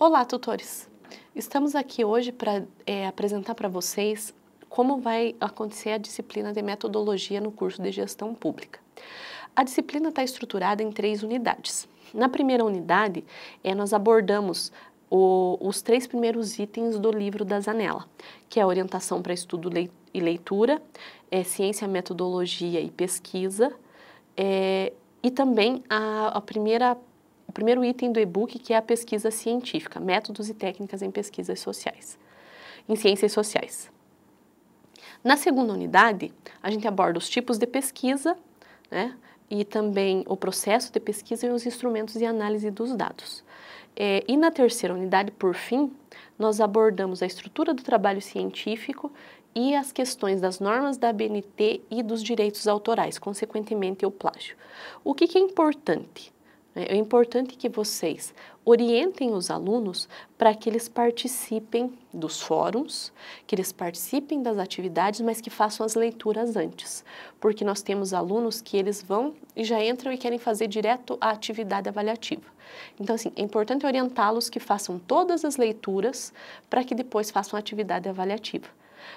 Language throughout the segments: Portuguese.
Olá, tutores! Estamos aqui hoje para é, apresentar para vocês como vai acontecer a disciplina de metodologia no curso de gestão pública. A disciplina está estruturada em três unidades. Na primeira unidade, é, nós abordamos o, os três primeiros itens do livro da Zanella, que é orientação para estudo e leitura, é, ciência, metodologia e pesquisa, é, e também a, a primeira primeiro item do e-book, que é a pesquisa científica, métodos e técnicas em pesquisas sociais, em ciências sociais. Na segunda unidade, a gente aborda os tipos de pesquisa, né, e também o processo de pesquisa e os instrumentos de análise dos dados. É, e na terceira unidade, por fim, nós abordamos a estrutura do trabalho científico e as questões das normas da ABNT e dos direitos autorais, consequentemente o plágio. O que, que é importante? Né? É importante que vocês orientem os alunos para que eles participem dos fóruns, que eles participem das atividades, mas que façam as leituras antes, porque nós temos alunos que eles vão e já entram e querem fazer direto a atividade avaliativa. Então, assim, é importante orientá-los que façam todas as leituras para que depois façam a atividade avaliativa.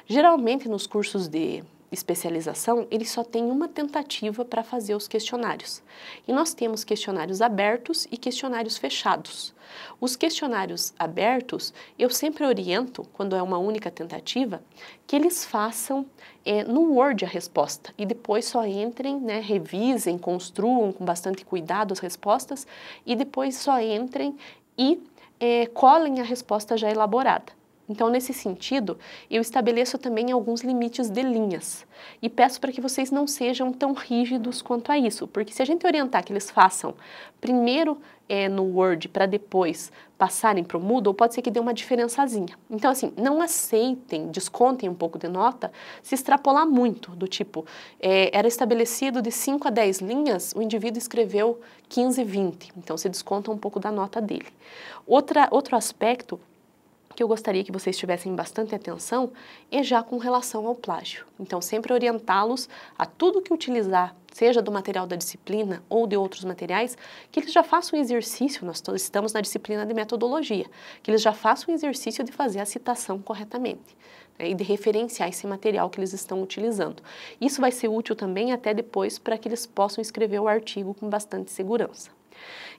Geralmente, nos cursos de especialização, ele só tem uma tentativa para fazer os questionários. E nós temos questionários abertos e questionários fechados. Os questionários abertos, eu sempre oriento, quando é uma única tentativa, que eles façam é, no Word a resposta e depois só entrem, né, revisem, construam com bastante cuidado as respostas e depois só entrem e é, colhem a resposta já elaborada. Então, nesse sentido, eu estabeleço também alguns limites de linhas e peço para que vocês não sejam tão rígidos quanto a isso, porque se a gente orientar que eles façam primeiro é, no Word para depois passarem para o Moodle, pode ser que dê uma diferençazinha. Então, assim, não aceitem, descontem um pouco de nota se extrapolar muito, do tipo, é, era estabelecido de 5 a 10 linhas, o indivíduo escreveu 15, 20, então se desconta um pouco da nota dele. Outra, outro aspecto que eu gostaria que vocês tivessem bastante atenção é já com relação ao plágio. Então, sempre orientá-los a tudo que utilizar, seja do material da disciplina ou de outros materiais, que eles já façam um exercício, nós estamos na disciplina de metodologia, que eles já façam um exercício de fazer a citação corretamente né, e de referenciar esse material que eles estão utilizando. Isso vai ser útil também até depois para que eles possam escrever o artigo com bastante segurança.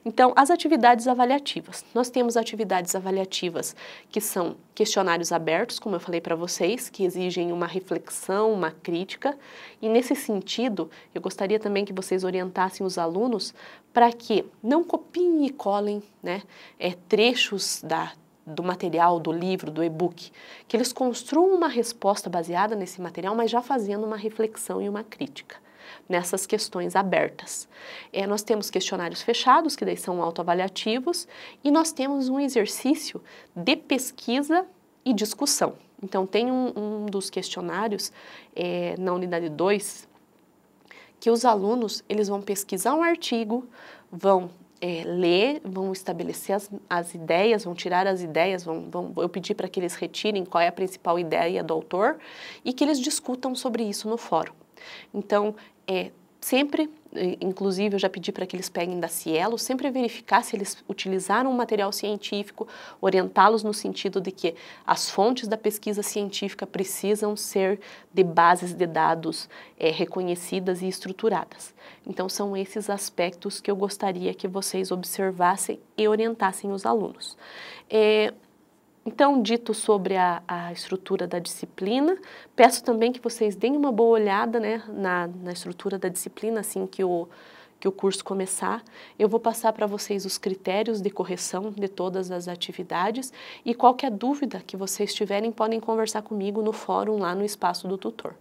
Então, as atividades avaliativas. Nós temos atividades avaliativas que são questionários abertos, como eu falei para vocês, que exigem uma reflexão, uma crítica. E nesse sentido, eu gostaria também que vocês orientassem os alunos para que não copiem e colhem né, é, trechos da, do material, do livro, do e-book, que eles construam uma resposta baseada nesse material, mas já fazendo uma reflexão e uma crítica nessas questões abertas. É, nós temos questionários fechados, que daí são autoavaliativos, e nós temos um exercício de pesquisa e discussão. Então, tem um, um dos questionários é, na unidade 2 que os alunos eles vão pesquisar um artigo, vão é, ler, vão estabelecer as, as, ideias, vão tirar as ideias, vão, vão eu pedir para que eles retirem qual é a principal ideia do autor e que eles discutam sobre isso no fórum. Então, é sempre, inclusive eu já pedi para que eles peguem da Cielo, sempre verificar se eles utilizaram um material científico, orientá-los no sentido de que as fontes da pesquisa científica precisam ser de bases de dados é, reconhecidas e estruturadas. Então são esses aspectos que eu gostaria que vocês observassem e orientassem os alunos. É, então, dito sobre a, a, estrutura da disciplina, peço também que vocês deem uma boa olhada né, na, na estrutura da disciplina assim que o, que o curso começar. Eu vou passar para vocês os critérios de correção de todas as atividades e qualquer dúvida que vocês tiverem podem conversar comigo no fórum lá no espaço do tutor.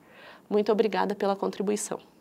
Muito obrigada pela contribuição.